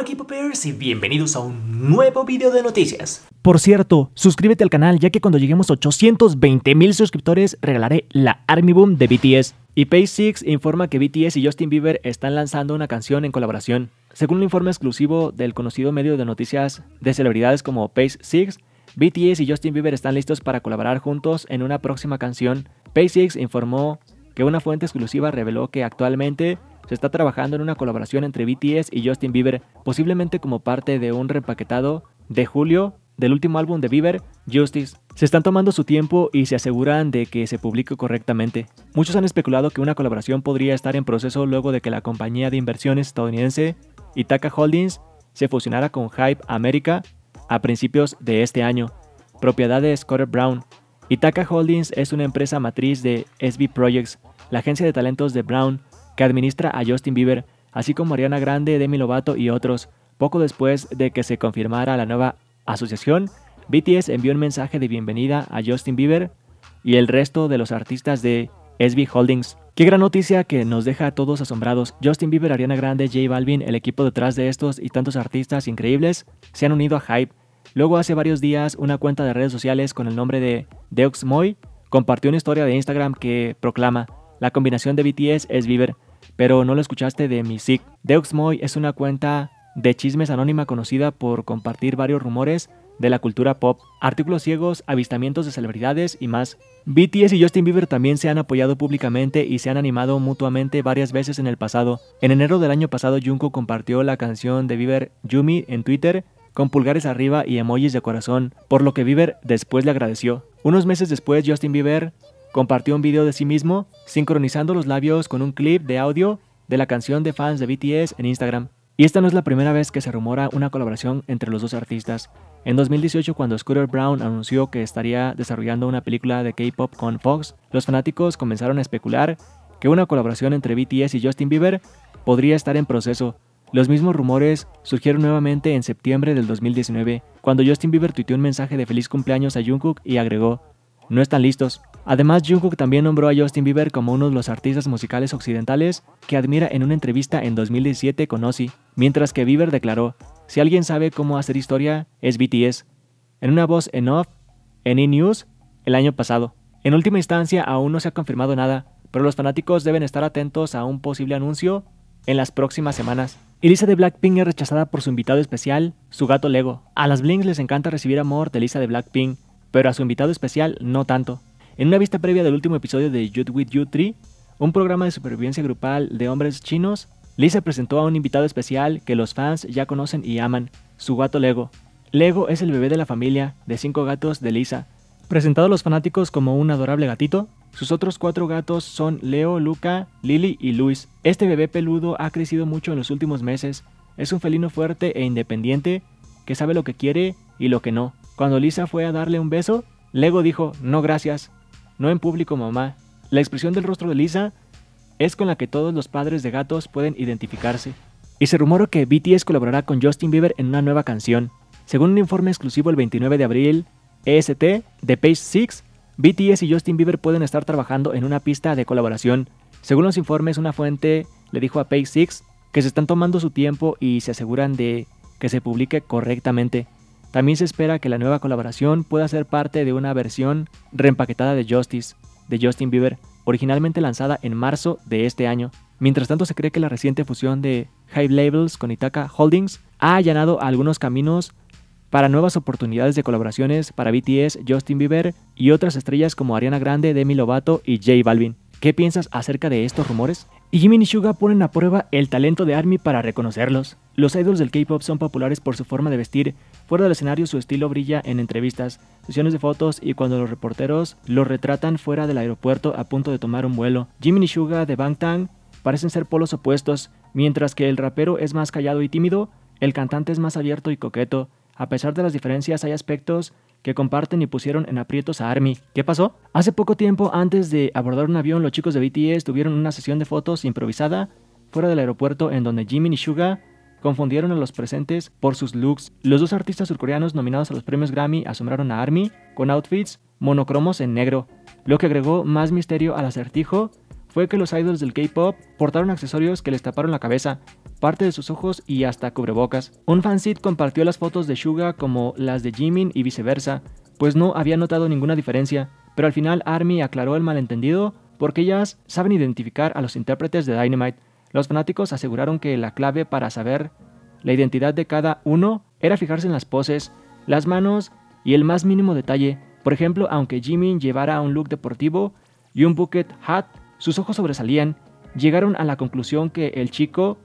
Hola equipo y bienvenidos a un nuevo video de noticias. Por cierto, suscríbete al canal ya que cuando lleguemos a 820 mil suscriptores regalaré la Army Boom de BTS. Y Pace 6 informa que BTS y Justin Bieber están lanzando una canción en colaboración. Según un informe exclusivo del conocido medio de noticias de celebridades como Page6, BTS y Justin Bieber están listos para colaborar juntos en una próxima canción. Page6 informó que una fuente exclusiva reveló que actualmente se está trabajando en una colaboración entre BTS y Justin Bieber, posiblemente como parte de un repaquetado de julio del último álbum de Bieber, Justice. Se están tomando su tiempo y se aseguran de que se publique correctamente. Muchos han especulado que una colaboración podría estar en proceso luego de que la compañía de inversiones estadounidense Itaka Holdings se fusionara con Hype America a principios de este año, propiedad de Scott Brown, Itaca Holdings es una empresa matriz de SB Projects, la agencia de talentos de Brown, que administra a Justin Bieber, así como Ariana Grande, Demi Lovato y otros. Poco después de que se confirmara la nueva asociación, BTS envió un mensaje de bienvenida a Justin Bieber y el resto de los artistas de SB Holdings. Qué gran noticia que nos deja a todos asombrados. Justin Bieber, Ariana Grande, J Balvin, el equipo detrás de estos y tantos artistas increíbles se han unido a Hype. Luego hace varios días una cuenta de redes sociales con el nombre de Deux compartió una historia de Instagram que proclama: La combinación de BTS es Bieber, pero no lo escuchaste de sig. Deux Moy es una cuenta de chismes anónima conocida por compartir varios rumores de la cultura pop, artículos ciegos, avistamientos de celebridades y más. BTS y Justin Bieber también se han apoyado públicamente y se han animado mutuamente varias veces en el pasado. En enero del año pasado, Junko compartió la canción de Bieber Yumi en Twitter con pulgares arriba y emojis de corazón, por lo que Bieber después le agradeció. Unos meses después, Justin Bieber compartió un video de sí mismo sincronizando los labios con un clip de audio de la canción de fans de BTS en Instagram. Y esta no es la primera vez que se rumora una colaboración entre los dos artistas. En 2018, cuando Scooter Brown anunció que estaría desarrollando una película de K-pop con Fox, los fanáticos comenzaron a especular que una colaboración entre BTS y Justin Bieber podría estar en proceso, los mismos rumores surgieron nuevamente en septiembre del 2019, cuando Justin Bieber tuiteó un mensaje de feliz cumpleaños a Jungkook y agregó, no están listos. Además, Jungkook también nombró a Justin Bieber como uno de los artistas musicales occidentales que admira en una entrevista en 2017 con Ozzy, mientras que Bieber declaró, si alguien sabe cómo hacer historia, es BTS. En una voz en off, en E-News, el año pasado. En última instancia, aún no se ha confirmado nada, pero los fanáticos deben estar atentos a un posible anuncio en las próximas semanas. Elisa de Blackpink es rechazada por su invitado especial, su gato Lego. A las Blinks les encanta recibir amor de Elisa de Blackpink, pero a su invitado especial no tanto. En una vista previa del último episodio de Youth With You 3, un programa de supervivencia grupal de hombres chinos, Lisa presentó a un invitado especial que los fans ya conocen y aman, su gato Lego. Lego es el bebé de la familia de cinco gatos de Lisa. Presentado a los fanáticos como un adorable gatito, sus otros cuatro gatos son Leo, Luca, Lily y Luis. Este bebé peludo ha crecido mucho en los últimos meses. Es un felino fuerte e independiente que sabe lo que quiere y lo que no. Cuando Lisa fue a darle un beso, Lego dijo, no gracias, no en público mamá. La expresión del rostro de Lisa es con la que todos los padres de gatos pueden identificarse. Y se rumora que BTS colaborará con Justin Bieber en una nueva canción. Según un informe exclusivo el 29 de abril, EST, de Page 6, BTS y Justin Bieber pueden estar trabajando en una pista de colaboración. Según los informes, una fuente le dijo a Page Six que se están tomando su tiempo y se aseguran de que se publique correctamente. También se espera que la nueva colaboración pueda ser parte de una versión reempaquetada de Justice, de Justin Bieber, originalmente lanzada en marzo de este año. Mientras tanto, se cree que la reciente fusión de Hive Labels con Itaca Holdings ha allanado algunos caminos para nuevas oportunidades de colaboraciones para BTS, Justin Bieber y otras estrellas como Ariana Grande, Demi Lovato y J Balvin. ¿Qué piensas acerca de estos rumores? Y Jimin y Suga ponen a prueba el talento de ARMY para reconocerlos. Los idols del K-pop son populares por su forma de vestir, fuera del escenario su estilo brilla en entrevistas, sesiones de fotos y cuando los reporteros los retratan fuera del aeropuerto a punto de tomar un vuelo. Jimin y Suga de Bangtan parecen ser polos opuestos, mientras que el rapero es más callado y tímido, el cantante es más abierto y coqueto a pesar de las diferencias, hay aspectos que comparten y pusieron en aprietos a Army. ¿Qué pasó? Hace poco tiempo, antes de abordar un avión, los chicos de BTS tuvieron una sesión de fotos improvisada fuera del aeropuerto en donde Jimin y Suga confundieron a los presentes por sus looks. Los dos artistas surcoreanos nominados a los premios Grammy asombraron a Army con outfits monocromos en negro, lo que agregó más misterio al acertijo fue que los idols del K-pop portaron accesorios que les taparon la cabeza, parte de sus ojos y hasta cubrebocas. Un fanzine compartió las fotos de Suga como las de Jimin y viceversa, pues no había notado ninguna diferencia, pero al final ARMY aclaró el malentendido porque ellas saben identificar a los intérpretes de Dynamite. Los fanáticos aseguraron que la clave para saber la identidad de cada uno era fijarse en las poses, las manos y el más mínimo detalle. Por ejemplo, aunque Jimin llevara un look deportivo y un bucket hat, sus ojos sobresalían. Llegaron a la conclusión que el chico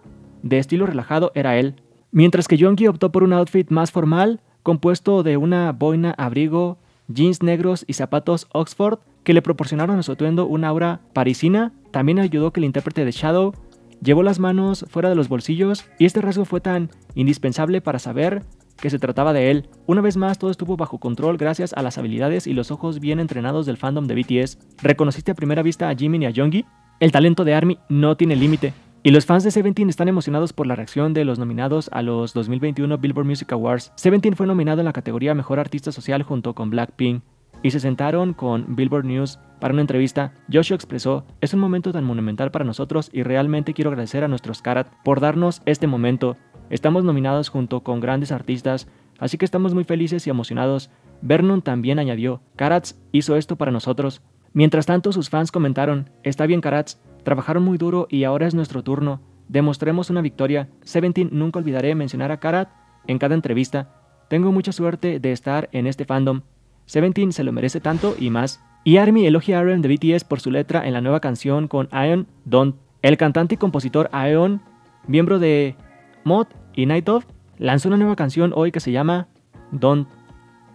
de estilo relajado era él. Mientras que Yongi optó por un outfit más formal, compuesto de una boina, abrigo, jeans negros y zapatos Oxford que le proporcionaron a su atuendo una aura parisina, también ayudó que el intérprete de Shadow llevó las manos fuera de los bolsillos y este rasgo fue tan indispensable para saber que se trataba de él. Una vez más, todo estuvo bajo control gracias a las habilidades y los ojos bien entrenados del fandom de BTS. ¿Reconociste a primera vista a Jimin y a Jungi? El talento de ARMY no tiene límite. Y los fans de Seventeen están emocionados por la reacción de los nominados a los 2021 Billboard Music Awards. Seventeen fue nominado en la categoría Mejor Artista Social junto con Blackpink y se sentaron con Billboard News para una entrevista. Joshua expresó, es un momento tan monumental para nosotros y realmente quiero agradecer a nuestros Karat por darnos este momento. Estamos nominados junto con grandes artistas, así que estamos muy felices y emocionados. Vernon también añadió, Karatz hizo esto para nosotros. Mientras tanto, sus fans comentaron, está bien Karatz, trabajaron muy duro y ahora es nuestro turno, demostremos una victoria. Seventeen nunca olvidaré mencionar a Karat en cada entrevista. Tengo mucha suerte de estar en este fandom. Seventeen se lo merece tanto y más. Y ARMY elogia a Aaron de BTS por su letra en la nueva canción con Ion Don't. El cantante y compositor Ion, miembro de Mod y Night Of lanzó una nueva canción hoy que se llama Don't.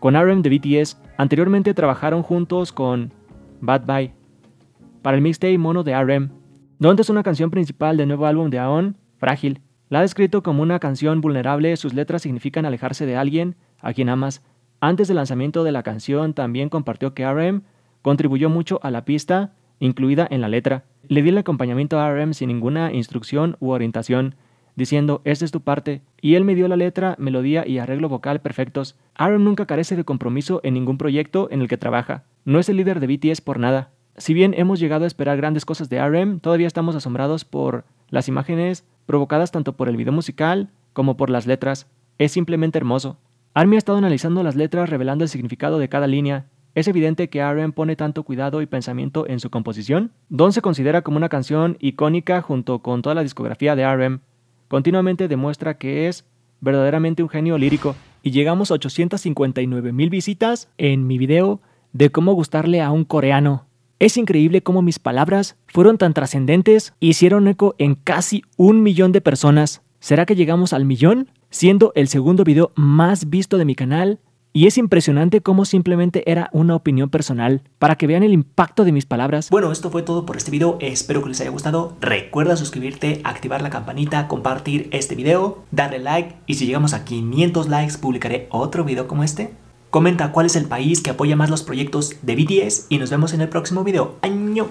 Con RM de BTS, anteriormente trabajaron juntos con Bad Bye para el mixtape mono de RM. Don't es una canción principal del nuevo álbum de Aon, Frágil. La ha descrito como una canción vulnerable, sus letras significan alejarse de alguien a quien amas. Antes del lanzamiento de la canción, también compartió que RM contribuyó mucho a la pista incluida en la letra. Le di el acompañamiento a RM sin ninguna instrucción u orientación diciendo, esta es tu parte, y él me dio la letra, melodía y arreglo vocal perfectos. Aaron nunca carece de compromiso en ningún proyecto en el que trabaja. No es el líder de BTS por nada. Si bien hemos llegado a esperar grandes cosas de RM, todavía estamos asombrados por las imágenes provocadas tanto por el video musical como por las letras. Es simplemente hermoso. Army ha estado analizando las letras revelando el significado de cada línea. Es evidente que RM pone tanto cuidado y pensamiento en su composición. Don se considera como una canción icónica junto con toda la discografía de RM continuamente demuestra que es verdaderamente un genio lírico y llegamos a 859 mil visitas en mi video de cómo gustarle a un coreano. Es increíble cómo mis palabras fueron tan trascendentes, hicieron eco en casi un millón de personas. ¿Será que llegamos al millón? Siendo el segundo video más visto de mi canal y es impresionante cómo simplemente era una opinión personal, para que vean el impacto de mis palabras. Bueno, esto fue todo por este video, espero que les haya gustado. Recuerda suscribirte, activar la campanita, compartir este video, darle like y si llegamos a 500 likes publicaré otro video como este. Comenta cuál es el país que apoya más los proyectos de BTS y nos vemos en el próximo video. ¡Año!